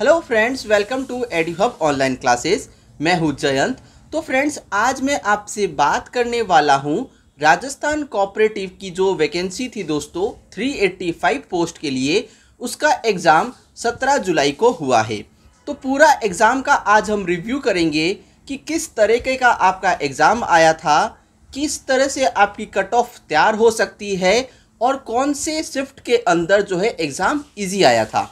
hello friends welcome to Ed hub online classes मैं हूं जयंत तो फ्रेंड्स आज मैं आपसे बात करने वाला हूं राजस्थान कोऑपरेटिव की जो वैकेंसी थी दोस्तों 385 पोस्ट के लिए उसका एग्ज़ाम 17 जुलाई को हुआ है तो पूरा एग्ज़ाम का आज हम रिव्यू करेंगे कि किस तरीके का आपका एग्ज़ाम आया था किस तरह से आपकी कट ऑफ तैयार हो सकती है और कौन से शिफ्ट के अंदर जो है एग्ज़ाम ईजी आया था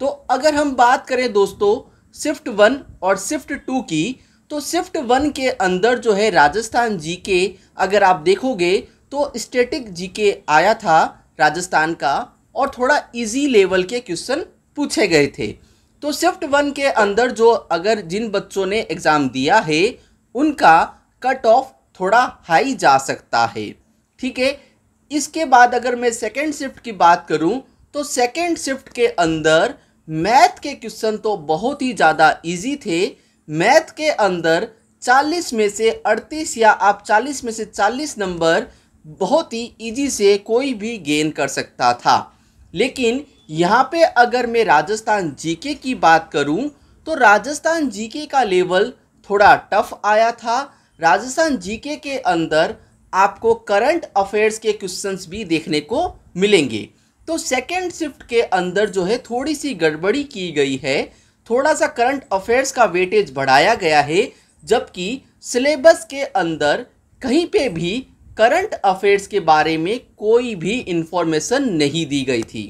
तो अगर हम बात करें दोस्तों शिफ्ट वन और शिफ्ट टू की तो शिफ्ट वन के अंदर जो है राजस्थान जी के अगर आप देखोगे तो स्टेटिक जी के आया था राजस्थान का और थोड़ा इजी लेवल के क्वेश्चन पूछे गए थे तो शिफ्ट वन के अंदर जो अगर जिन बच्चों ने एग्ज़ाम दिया है उनका कट ऑफ थोड़ा हाई जा सकता है ठीक है इसके बाद अगर मैं सेकेंड शिफ्ट की बात करूँ तो सेकेंड शिफ्ट के अंदर मैथ के क्वेश्चन तो बहुत ही ज़्यादा इजी थे मैथ के अंदर 40 में से 38 या आप 40 में से 40 नंबर बहुत ही इजी से कोई भी गेन कर सकता था लेकिन यहाँ पे अगर मैं राजस्थान जीके की बात करूँ तो राजस्थान जीके का लेवल थोड़ा टफ आया था राजस्थान जीके के अंदर आपको करंट अफेयर्स के क्वेश्चंस भी देखने को मिलेंगे तो सेकेंड शिफ्ट के अंदर जो है थोड़ी सी गड़बड़ी की गई है थोड़ा सा करंट अफेयर्स का वेटेज बढ़ाया गया है जबकि सिलेबस के अंदर कहीं पे भी करंट अफेयर्स के बारे में कोई भी इन्फॉर्मेशन नहीं दी गई थी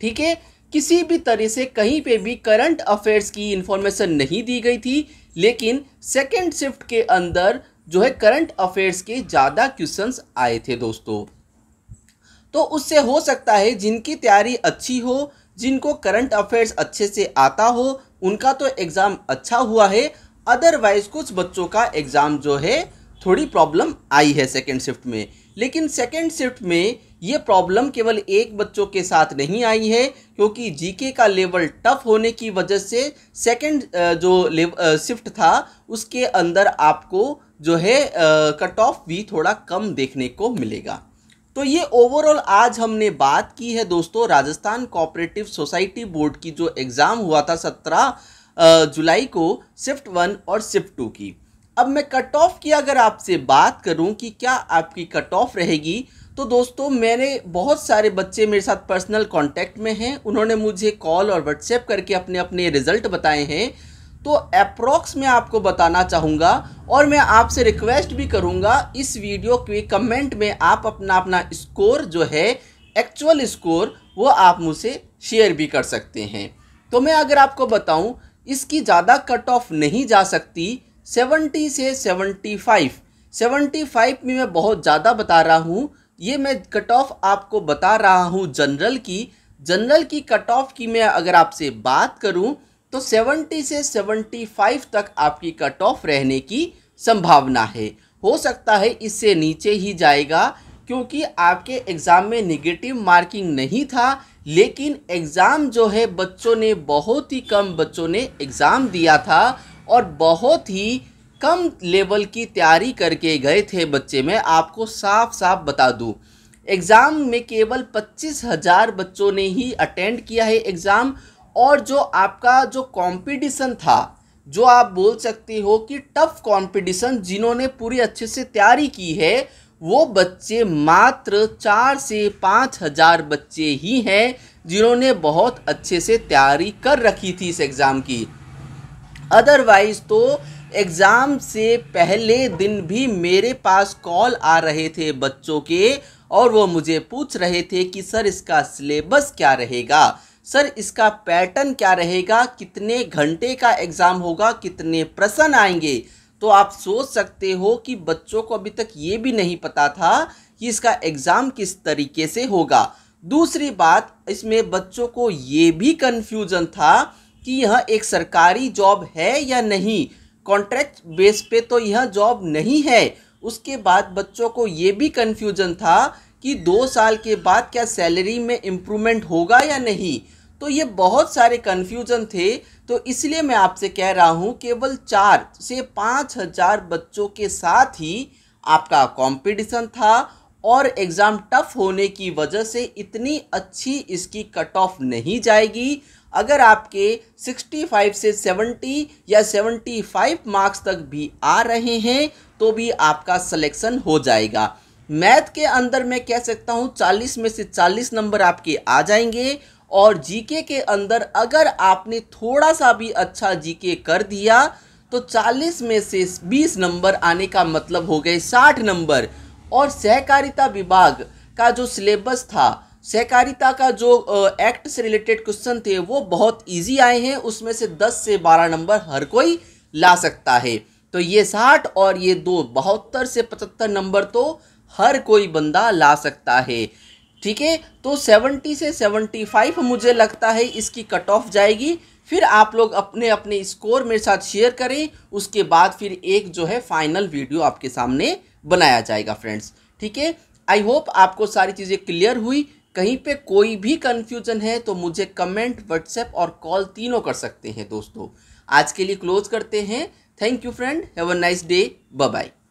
ठीक है किसी भी तरह से कहीं पे भी करंट अफेयर्स की इन्फॉर्मेशन नहीं दी गई थी लेकिन सेकेंड शिफ्ट के अंदर जो है करंट अफेयर्स के ज़्यादा क्वेश्चंस आए थे दोस्तों तो उससे हो सकता है जिनकी तैयारी अच्छी हो जिनको करंट अफेयर्स अच्छे से आता हो उनका तो एग्ज़ाम अच्छा हुआ है अदरवाइज़ कुछ बच्चों का एग्ज़ाम जो है थोड़ी प्रॉब्लम आई है सेकेंड शिफ्ट में लेकिन सेकेंड शिफ्ट में ये प्रॉब्लम केवल एक बच्चों के साथ नहीं आई है क्योंकि जीके का लेवल टफ होने की वजह से सेकेंड जो शिफ्ट था उसके अंदर आपको जो है कट ऑफ भी थोड़ा कम देखने को मिलेगा तो ये ओवरऑल आज हमने बात की है दोस्तों राजस्थान कोऑपरेटिव सोसाइटी बोर्ड की जो एग्ज़ाम हुआ था सत्रह जुलाई को शिफ्ट वन और शिफ्ट टू की अब मैं कट ऑफ की अगर आपसे बात करूं कि क्या आपकी कट ऑफ रहेगी तो दोस्तों मैंने बहुत सारे बच्चे मेरे साथ पर्सनल कांटेक्ट में हैं उन्होंने मुझे कॉल और व्हाट्सएप करके अपने अपने रिजल्ट बताए हैं तो अप्रोक्स मैं आपको बताना चाहूँगा और मैं आपसे रिक्वेस्ट भी करूँगा इस वीडियो के कमेंट में आप अपना अपना स्कोर जो है एक्चुअल स्कोर वो आप मुझसे शेयर भी कर सकते हैं तो मैं अगर आपको बताऊँ इसकी ज़्यादा कट ऑफ नहीं जा सकती 70 से 75 75 में मैं बहुत ज़्यादा बता रहा हूँ ये मैं कट ऑफ आपको बता रहा हूँ जनरल की जनरल की कट ऑफ की मैं अगर आपसे बात करूँ तो 70 से 75 तक आपकी कट ऑफ रहने की संभावना है हो सकता है इससे नीचे ही जाएगा क्योंकि आपके एग्ज़ाम में निगेटिव मार्किंग नहीं था लेकिन एग्ज़ाम जो है बच्चों ने बहुत ही कम बच्चों ने एग्ज़ाम दिया था और बहुत ही कम लेवल की तैयारी करके गए थे बच्चे मैं आपको साफ साफ बता दूं एग्ज़ाम में केवल पच्चीस हज़ार बच्चों ने ही अटेंड किया है एग्ज़ाम और जो आपका जो कंपटीशन था जो आप बोल सकती हो कि टफ कंपटीशन जिन्होंने पूरी अच्छे से तैयारी की है वो बच्चे मात्र चार से पाँच हज़ार बच्चे ही हैं जिन्होंने बहुत अच्छे से तैयारी कर रखी थी इस एग्ज़ाम की अदरवाइज़ तो एग्ज़ाम से पहले दिन भी मेरे पास कॉल आ रहे थे बच्चों के और वो मुझे पूछ रहे थे कि सर इसका सिलेबस क्या रहेगा सर इसका पैटर्न क्या रहेगा कितने घंटे का एग्ज़ाम होगा कितने प्रश्न आएंगे तो आप सोच सकते हो कि बच्चों को अभी तक ये भी नहीं पता था कि इसका एग्ज़ाम किस तरीके से होगा दूसरी बात इसमें बच्चों को ये भी कन्फ्यूज़न था कि यह एक सरकारी जॉब है या नहीं कॉन्ट्रैक्ट बेस पे तो यह जॉब नहीं है उसके बाद बच्चों को ये भी कन्फ्यूज़न था कि दो साल के बाद क्या सैलरी में इम्प्रूवमेंट होगा या नहीं तो ये बहुत सारे कन्फ्यूज़न थे तो इसलिए मैं आपसे कह रहा हूँ केवल चार से पाँच हज़ार बच्चों के साथ ही आपका कंपटीशन था और एग्ज़ाम टफ होने की वजह से इतनी अच्छी इसकी कट ऑफ नहीं जाएगी अगर आपके 65 से 70 या 75 मार्क्स तक भी आ रहे हैं तो भी आपका सिलेक्शन हो जाएगा मैथ के अंदर मैं कह सकता हूँ 40 में से 40 नंबर आपके आ जाएंगे और जीके के अंदर अगर आपने थोड़ा सा भी अच्छा जीके कर दिया तो 40 में से 20 नंबर आने का मतलब हो गए 60 नंबर और सहकारिता विभाग का जो सिलेबस था सहकारिता का जो एक्ट से रिलेटेड क्वेश्चन थे वो बहुत इजी आए हैं उसमें से 10 से 12 नंबर हर कोई ला सकता है तो ये 60 और ये दो बहत्तर से 75 नंबर तो हर कोई बंदा ला सकता है ठीक है तो 70 से 75 मुझे लगता है इसकी कट ऑफ जाएगी फिर आप लोग अपने अपने स्कोर मेरे साथ शेयर करें उसके बाद फिर एक जो है फाइनल वीडियो आपके सामने बनाया जाएगा फ्रेंड्स ठीक है आई होप आपको सारी चीज़ें क्लियर हुई कहीं पे कोई भी कन्फ्यूजन है तो मुझे कमेंट व्हाट्सएप और कॉल तीनों कर सकते हैं दोस्तों आज के लिए क्लोज करते हैं thank you friend have a nice day bye